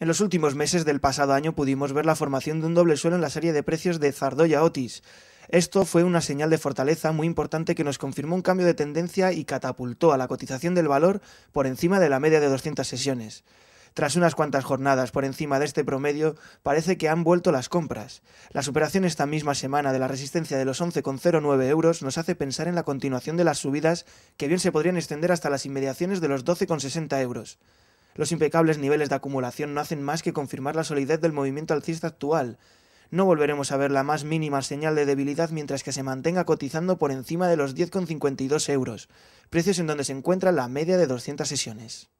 En los últimos meses del pasado año pudimos ver la formación de un doble suelo en la serie de precios de Zardoya Otis. Esto fue una señal de fortaleza muy importante que nos confirmó un cambio de tendencia y catapultó a la cotización del valor por encima de la media de 200 sesiones. Tras unas cuantas jornadas por encima de este promedio, parece que han vuelto las compras. La superación esta misma semana de la resistencia de los 11,09 euros nos hace pensar en la continuación de las subidas que bien se podrían extender hasta las inmediaciones de los 12,60 euros. Los impecables niveles de acumulación no hacen más que confirmar la solidez del movimiento alcista actual. No volveremos a ver la más mínima señal de debilidad mientras que se mantenga cotizando por encima de los 10,52 euros, precios en donde se encuentra la media de 200 sesiones.